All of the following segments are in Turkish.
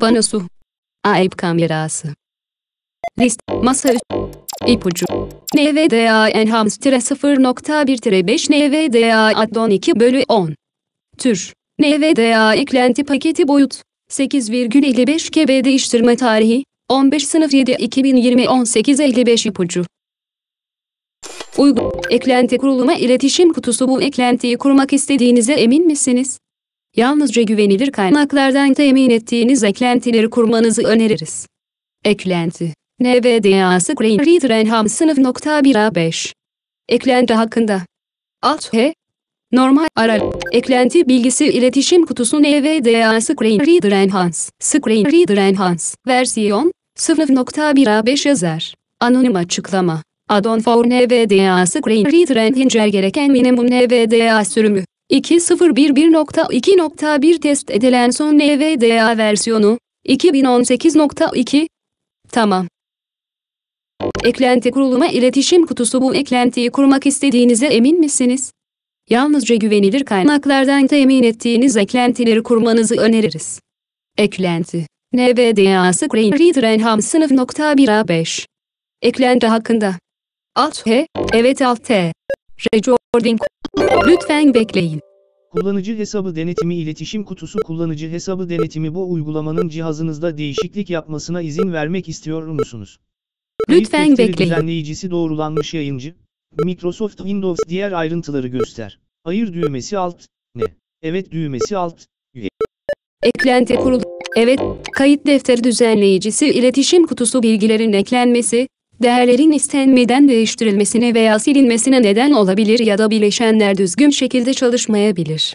Panosu. Ayıp kamerası. List. Masa. İpucu. NVDA Enhanced 0.1-5 NVDA Addon 2 bölü 10. Tür. NVDA eklenti paketi boyut. 8,55 KB değiştirme tarihi. 15 sınıf 7 2020 18.55 ipucu. Uygun. Eklenti kuruluma iletişim kutusu bu eklentiyi kurmak istediğinize emin misiniz? Yalnızca güvenilir kaynaklardan temin ettiğiniz eklentileri kurmanızı öneririz. Eklenti NVDA Screen Reader Enhanced 0.1A5 Eklenti hakkında Alt H Normal ara eklenti bilgisi iletişim kutusu NVDA Screen Reader Enhance Screen Reader Enhance versiyon 0.1A5 yazar. Anonim açıklama. Addon for NVDA Screen Reader Enhancer gereken minimum NVDA sürümü 2.0.1.2.1 test edilen son NVDA versiyonu 2018.2 Tamam. Eklenti kuruluma iletişim kutusu bu eklentiyi kurmak istediğinize emin misiniz? Yalnızca güvenilir kaynaklardan temin ettiğiniz eklentileri kurmanızı öneririz. Eklenti NVDA Screen Reader Enhanced 1.1A5 Eklenti hakkında Alt H, evet alt T. Recording. Lütfen bekleyin. Kullanıcı hesabı denetimi iletişim kutusu kullanıcı hesabı denetimi bu uygulamanın cihazınızda değişiklik yapmasına izin vermek istiyor musunuz? Lütfen bekleyin. Düzenleyicisi doğrulanmış yayıncı. Microsoft Windows diğer ayrıntıları göster. Hayır düğmesi alt. Ne? Evet düğmesi alt. Üye. Eklenti kurul. Evet. Kayıt defteri düzenleyicisi iletişim kutusu bilgilerin eklenmesi, değerlerin istenmeden değiştirilmesine veya silinmesine neden olabilir ya da bileşenler düzgün şekilde çalışmayabilir.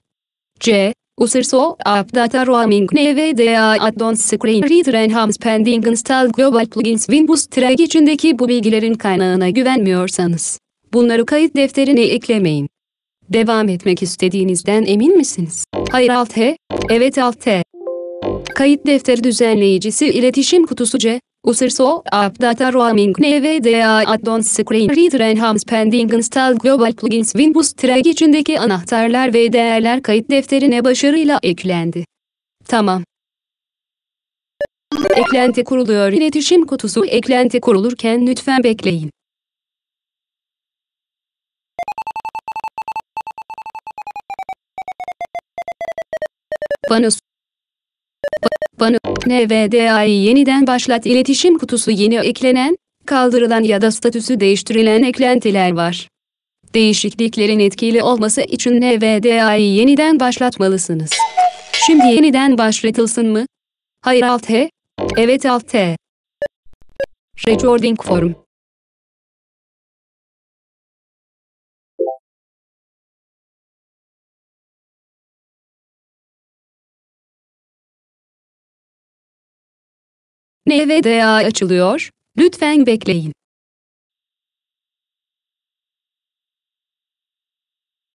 C. Userso, App Data Roaming NVDA Addon Screen Reader Enhanced Pending Install Global Plugins Windows Track içindeki bu bilgilerin kaynağına güvenmiyorsanız, bunları kayıt defterine eklemeyin. Devam etmek istediğinizden emin misiniz? Hayır alt H, evet alt T. Kayıt defteri düzenleyicisi iletişim kutusu C, Userso app data roaming NVDA add-on screen reader enhanced pending install global plugins Windows track içindeki anahtarlar ve değerler kayıt defterine başarıyla eklendi. Tamam. Eklenti kuruluyor. İletişim kutusu eklenti kurulurken lütfen bekleyin. Panos NVDA'yı yeniden başlat iletişim kutusu yeni eklenen, kaldırılan ya da statüsü değiştirilen eklentiler var. Değişikliklerin etkili olması için NVDA'yı yeniden başlatmalısınız. Şimdi yeniden başlatılsın mı? Hayır alt H. Evet alt h. Recording form. NVDA açılıyor, lütfen bekleyin.